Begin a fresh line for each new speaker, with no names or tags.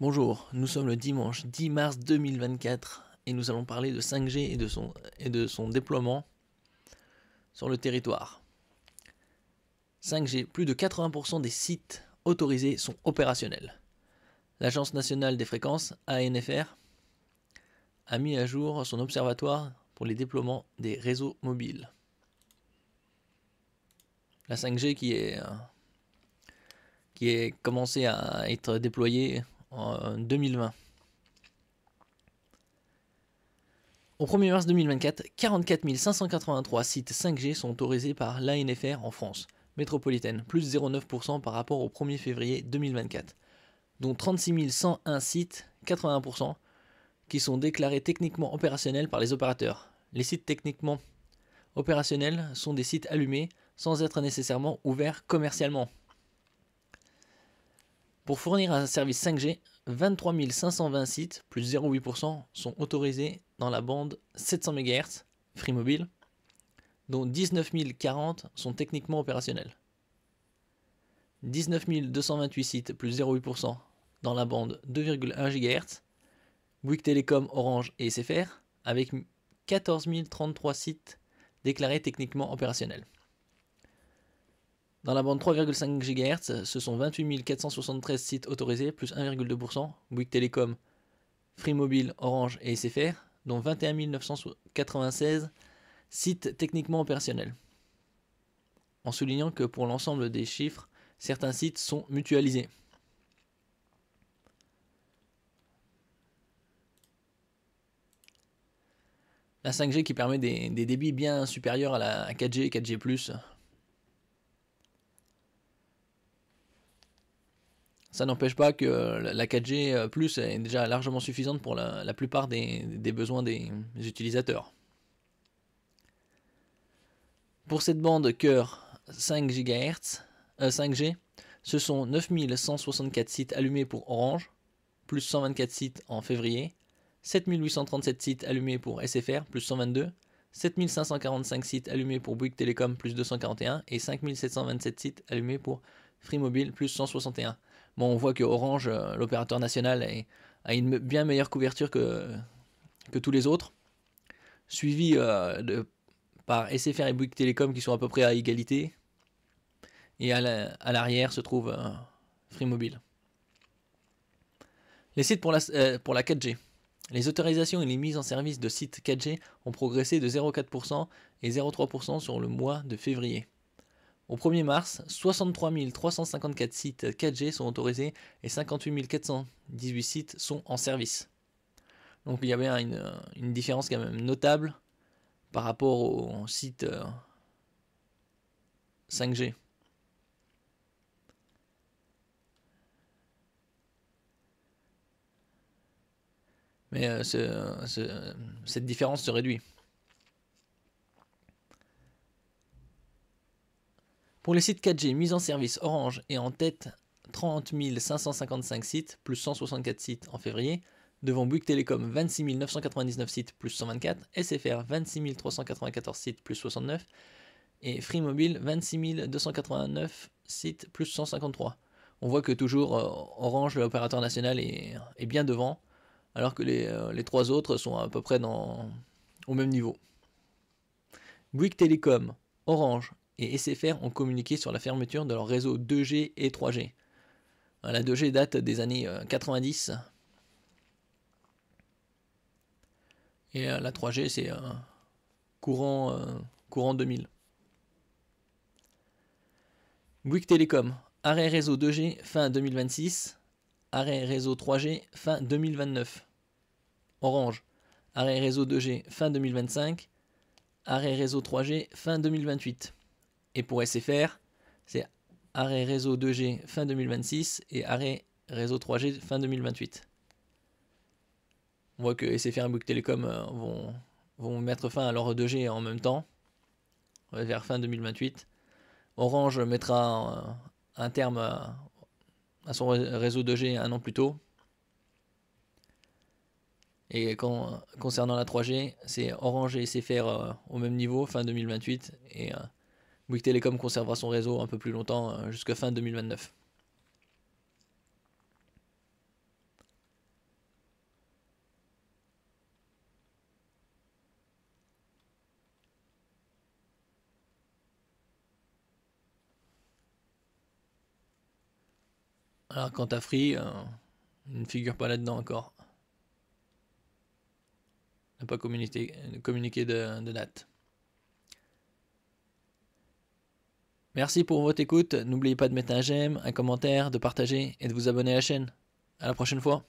Bonjour, nous sommes le dimanche 10 mars 2024 et nous allons parler de 5G et de son, déploiement sur le territoire. 5G, plus de 80% des sites autorisés sont opérationnels. L'Agence nationale des fréquences, ANFR, a mis à jour son observatoire pour les déploiements des réseaux mobiles. La 5G qui est, euh, qui est commencée à être déployée en 2020. Au 1er mars 2024, 44 583 sites 5G sont autorisés par l'ANFR en France métropolitaine, plus 0,9% par rapport au 1er février 2024, dont 36 101 sites, 81%, qui sont déclarés techniquement opérationnels par les opérateurs. Les sites techniquement opérationnels sont des sites allumés sans être nécessairement ouverts commercialement. Pour fournir un service 5G, 23 520 sites, plus 0,8%, sont autorisés dans la bande 700 MHz, Free Mobile, dont 19 040 sont techniquement opérationnels. 19 228 sites, plus 0,8%, dans la bande 2,1 GHz, Bouygues Télécom, Orange et SFR, avec 14 033 sites déclarés techniquement opérationnels. Dans la bande 3,5 GHz, ce sont 28 473 sites autorisés, plus 1,2%, Bouygues Telecom, Free Mobile, Orange et SFR, dont 21 996 sites techniquement opérationnels. En soulignant que pour l'ensemble des chiffres, certains sites sont mutualisés. La 5G qui permet des, des débits bien supérieurs à la 4G et 4G Ça n'empêche pas que euh, la 4G euh, Plus est déjà largement suffisante pour la, plupart des, besoins des utilisateurs. Pour cette bande cœur 5 GHz, 5G, ce sont 9164 sites allumés pour Orange, plus 124 sites en février, 7837 sites allumés pour SFR, plus 122, 7545 sites allumés pour Bouygues Telecom, plus 241, et 5727 sites allumés pour Free Mobile, plus 161 on voit que Orange, euh, l'opérateur national, a une bien meilleure couverture que, que tous les autres, suivi euh, par SFR et Bouygues Télécom qui sont à peu près à égalité. Et à l'arrière se trouve euh, FreeMobile. Free Mobile. Les sites pour la, pour la 4G. Les autorisations et les mises en service de sites 4G ont progressé de 0,4% et 0,3% sur le mois de février. Au 1er mars, 63 354 sites 4G sont autorisés et 58 418 sites sont en service. Donc il y a bien une différence quand même notable par rapport aux sites 5G. Euh, Mais euh, cette différence se réduit. Pour les sites 4G mise en service, Orange est en tête 30 555 sites, plus 164 sites en février, devant Bouygues Telecom 26 999 sites, plus 124, SFR 26 394 sites, plus 69, et Free Mobile 26 289 sites, plus 153. On voit que toujours euh, Orange, l'opérateur national, est, bien devant, alors que euh, les, trois autres sont à peu près au même niveau. Bouygues Telecom, Orange et SFR ont communiqué sur la fermeture de leur réseau 2G et 3G. Hein, la 2G date des années 90. Euh, et euh, la 3G, c'est euh, courant, courant 2000. Bouygues Télécom, arrêt réseau 2G fin 2026, arrêt réseau 3G fin 2029. Orange, arrêt réseau 2G fin 2025, arrêt réseau 3G fin 2028. Et pour SFR, c'est arrêt réseau 2G fin 2026 et arrêt réseau 3G fin 2028. On voit que SFR et Bouygues Telecom euh, vont, vont mettre fin à leur 2G en même temps, vers fin 2028. Orange mettra un terme à son réseau 2G un an plus tôt. Et concernant la 3G, c'est Orange et SFR euh, au même niveau, fin 2028, et euh, Bouygues Télécom conservera son réseau un peu plus longtemps, euh, jusqu'à fin 2029. Alors quant à Free, euh, il ne figure pas là-dedans encore. Il n'a pas communiqué, euh, communiqué de date. Merci pour votre écoute. N'oubliez pas de mettre un j'aime, un commentaire, de partager et de vous abonner à la chaîne. À la prochaine fois.